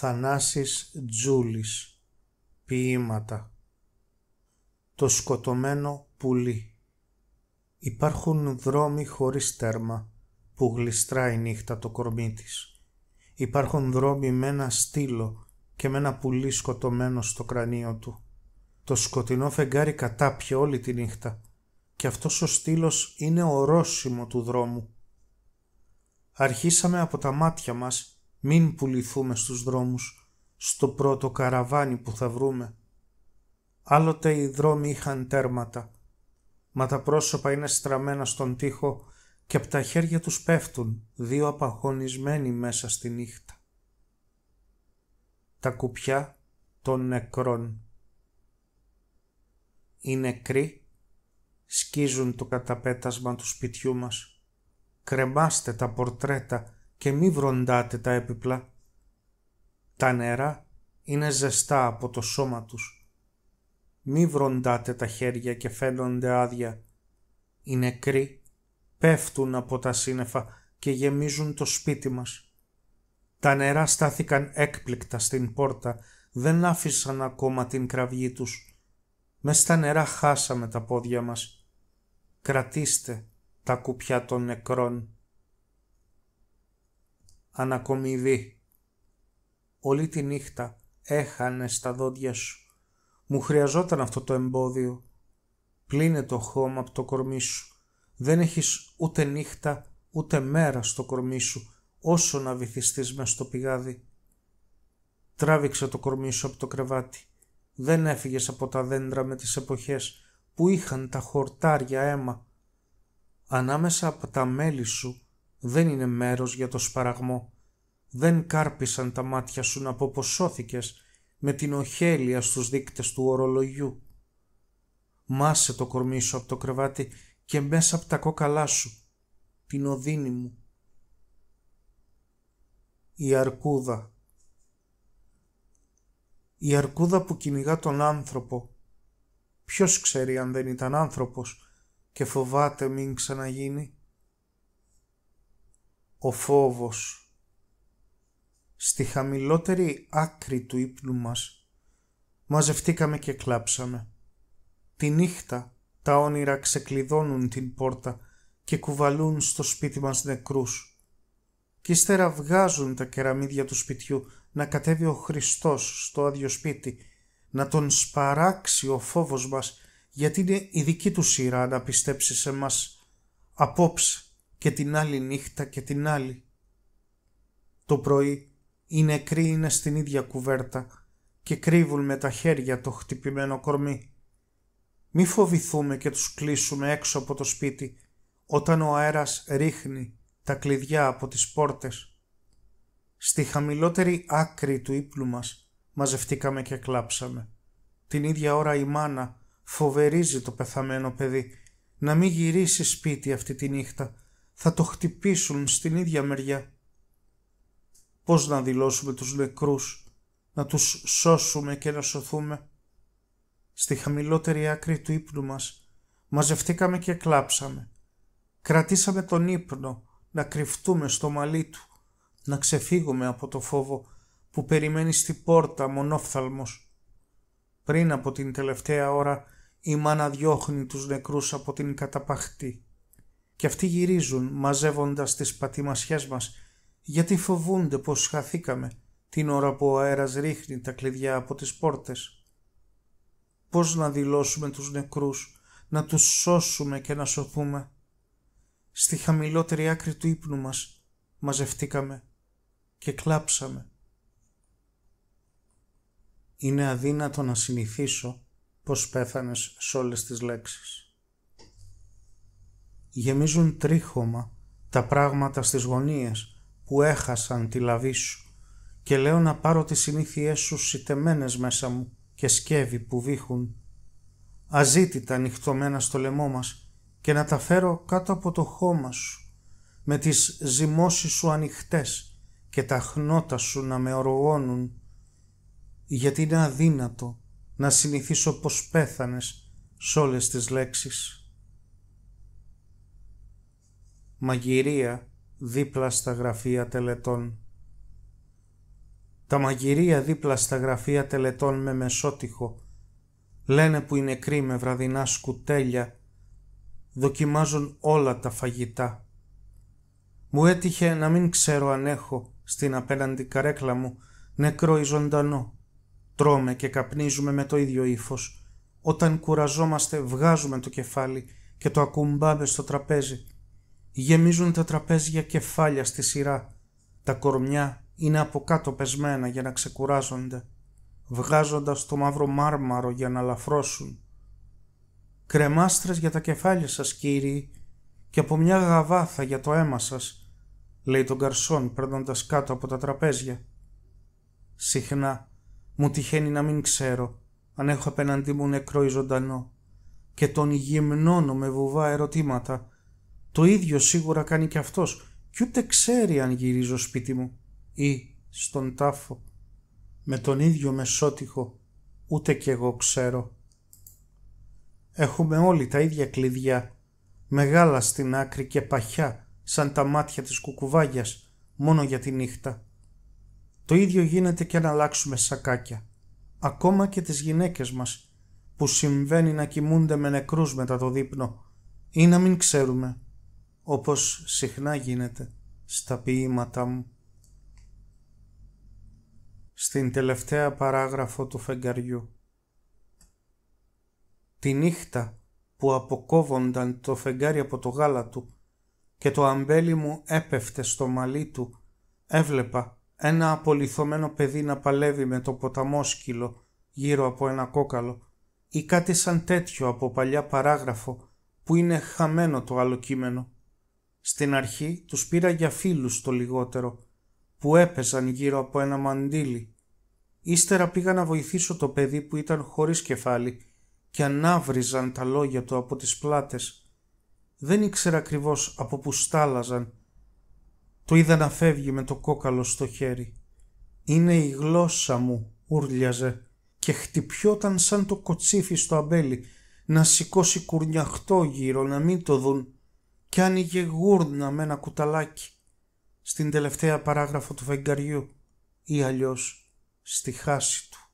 Θανάσης Τζούλης Ποίηματα Το σκοτωμένο πουλί Υπάρχουν δρόμοι χωρίς τέρμα που γλιστράει νύχτα το κορμί της. Υπάρχουν δρόμοι με ένα στήλο και με ένα πουλί σκοτωμένο στο κρανίο του. Το σκοτεινό φεγγάρι κατάπιε όλη τη νύχτα και αυτός ο στήλος είναι ορόσημο του δρόμου. Αρχίσαμε από τα μάτια μας μην πουληθούμε στους δρόμους, στο πρώτο καραβάνι που θα βρούμε. Άλλοτε οι δρόμοι είχαν τέρματα, μα τα πρόσωπα είναι στραμμένα στον τοίχο και από τα χέρια τους πέφτουν δύο απαγωνισμένοι μέσα στη νύχτα. Τα κουπιά των νεκρών. Οι νεκροί σκίζουν το καταπέτασμα του σπιτιού μας. Κρεμάστε τα πορτρέτα και μη βροντάτε τα έπιπλα. Τα νερά είναι ζεστά από το σώμα τους. Μη βροντάτε τα χέρια και φαίνονται άδεια. Οι νεκροί πέφτουν από τα σύννεφα και γεμίζουν το σπίτι μας. Τα νερά στάθηκαν έκπληκτα στην πόρτα, δεν άφησαν ακόμα την κραυγή τους. Μες στα νερά χάσαμε τα πόδια μας. Κρατήστε τα κουπιά των νεκρών ανακομιδή. Όλη τη νύχτα έχανε στα δόντια σου. Μου χρειαζόταν αυτό το εμπόδιο. Πλύνε το χώμα από το κορμί σου. Δεν έχεις ούτε νύχτα ούτε μέρα στο κορμί σου όσο να βυθιστείς μες στο πηγάδι. Τράβηξε το κορμί σου από το κρεβάτι. Δεν έφυγες από τα δέντρα με τις εποχές που είχαν τα χορτάρια αίμα. Ανάμεσα από τα μέλη σου δεν είναι μέρος για το σπαραγμό. Δεν κάρπισαν τα μάτια σου να πω με την οχέλεια στους δείκτες του ορολογιού. Μάσε το κορμί σου από το κρεβάτι και μέσα από τα κόκαλά σου, την οδύνη μου. Η αρκούδα Η αρκούδα που κυνηγά τον άνθρωπο. Ποιος ξέρει αν δεν ήταν άνθρωπος και φοβάται μην ξαναγίνει ο φόβος. Στη χαμηλότερη άκρη του ύπνου μας μαζευτήκαμε και κλάψαμε. Τη νύχτα τα όνειρα ξεκλειδώνουν την πόρτα και κουβαλούν στο σπίτι μας νεκρούς. Κι ύστερα βγάζουν τα κεραμίδια του σπιτιού να κατέβει ο Χριστός στο άδειο σπίτι, να τον σπαράξει ο φόβος μας γιατί είναι η δική του σειρά να πιστέψει σε μας. Απόψε και την άλλη νύχτα και την άλλη. Το πρωί οι νεκροί είναι στην ίδια κουβέρτα και κρύβουν με τα χέρια το χτυπημένο κορμί. Μη φοβηθούμε και τους κλείσουμε έξω από το σπίτι όταν ο αέρας ρίχνει τα κλειδιά από τις πόρτες. Στη χαμηλότερη άκρη του ύπλου μας μαζευτήκαμε και κλάψαμε. Την ίδια ώρα η μάνα φοβερίζει το πεθαμένο παιδί να μην γυρίσει σπίτι αυτή τη νύχτα θα το χτυπήσουν στην ίδια μεριά. Πώς να δηλώσουμε τους νεκρούς, να τους σώσουμε και να σωθούμε. Στη χαμηλότερη άκρη του ύπνου μας μαζευτήκαμε και κλάψαμε. Κρατήσαμε τον ύπνο να κρυφτούμε στο μαλλί του, να ξεφύγουμε από το φόβο που περιμένει στη πόρτα μονόφθαλμος. Πριν από την τελευταία ώρα η μάνα διώχνει τους νεκρούς από την καταπαχτή και αυτοί γυρίζουν μαζεύοντας τις πατημασιές μας γιατί φοβούνται πως χαθήκαμε την ώρα που ο αέρας ρίχνει τα κλειδιά από τις πόρτες. Πώς να δηλώσουμε τους νεκρούς, να τους σώσουμε και να σωθούμε. Στη χαμηλότερη άκρη του ύπνου μας μαζευτήκαμε και κλάψαμε. Είναι αδύνατο να συνηθίσω πως πέθανες σε όλες τις λέξεις γεμίζουν τρίχωμα τα πράγματα στις γωνίες που έχασαν τη λαβή σου και λέω να πάρω τις συνήθειές σου σιτεμένες μέσα μου και σκεύη που βήχουν. Αζήτητα ανοιχτωμένα στο λαιμό μας και να τα φέρω κάτω από το χώμα σου με τις ζυμώσεις σου ανοιχτές και τα χνότα σου να με ορογώνουν γιατί είναι αδύνατο να συνηθίσω πως πέθανες σ' όλες τις λέξεις μαγειρία δίπλα στα γραφεία τελετών. Τα μαγειρία δίπλα στα γραφεία τελετών με μεσότυχο λένε που οι νεκροί με βραδινά σκουτέλια δοκιμάζουν όλα τα φαγητά. Μου έτυχε να μην ξέρω αν έχω στην απέναντι καρέκλα μου νεκρό ή ζωντανό. Τρώμε και καπνίζουμε με το ίδιο ύφος. Όταν κουραζόμαστε βγάζουμε το κεφάλι και το ακουμπάμε στο τραπέζι Γεμίζουν τα τραπέζια κεφάλια στη σειρά. Τα κορμιά είναι από κάτω πεσμένα για να ξεκουράζονται, βγάζοντας το μαύρο μάρμαρο για να λαφρώσουν. «Κρεμάστρες για τα κεφάλια σας, κύριοι, και από μια γαβάθα για το αίμα σας», λέει τον καρσόν παίρνοντα κάτω από τα τραπέζια. Συχνά μου τυχαίνει να μην ξέρω αν έχω απέναντί μου νεκρό ή ζωντανό και τον γυμνώνω με βουβά ερωτήματα το ίδιο σίγουρα κάνει και αυτός κι ούτε ξέρει αν γυρίζω σπίτι μου ή στον τάφο. Με τον ίδιο μεσότυχο ούτε κι εγώ ξέρω. Έχουμε όλοι τα ίδια κλειδιά, μεγάλα στην άκρη και παχιά, σαν τα μάτια της κουκουβάγιας, μόνο για τη νύχτα. Το ίδιο γίνεται και αν αλλάξουμε σακάκια. Ακόμα και τις γυναίκες μας, που συμβαίνει να κοιμούνται με νεκρούς μετά το δείπνο ή να μην ξέρουμε όπως συχνά γίνεται στα ποίηματά μου. Στην τελευταία παράγραφο του φεγγαριού. Τη νύχτα που αποκόβονταν το φεγγάρι από το γάλα του και το αμπέλι μου έπεφτε στο μαλί του, έβλεπα ένα απολυθωμένο παιδί να παλεύει με το ποταμόσκυλο γύρω από ένα κόκαλο ή κάτι σαν τέτοιο από παλιά παράγραφο που είναι χαμένο το άλλο κείμενο. Στην αρχή τους πήρα για φίλους το λιγότερο, που έπαιζαν γύρω από ένα μαντίλι. Ύστερα πήγα να βοηθήσω το παιδί που ήταν χωρίς κεφάλι και ανάβριζαν τα λόγια του από τις πλάτες. Δεν ήξερα ακριβώς από που στάλαζαν. Το είδα να φεύγει με το κόκαλο στο χέρι. «Είναι η γλώσσα μου», ούρλιαζε, και χτυπιόταν σαν το κοτσίφι στο αμπέλι, να σηκώσει κουρνιαχτό γύρω, να μην το δουν και άνοιγε γούρνα με ένα κουταλάκι στην τελευταία παράγραφο του Βεγγαριού ή αλλιώς στη χάση του.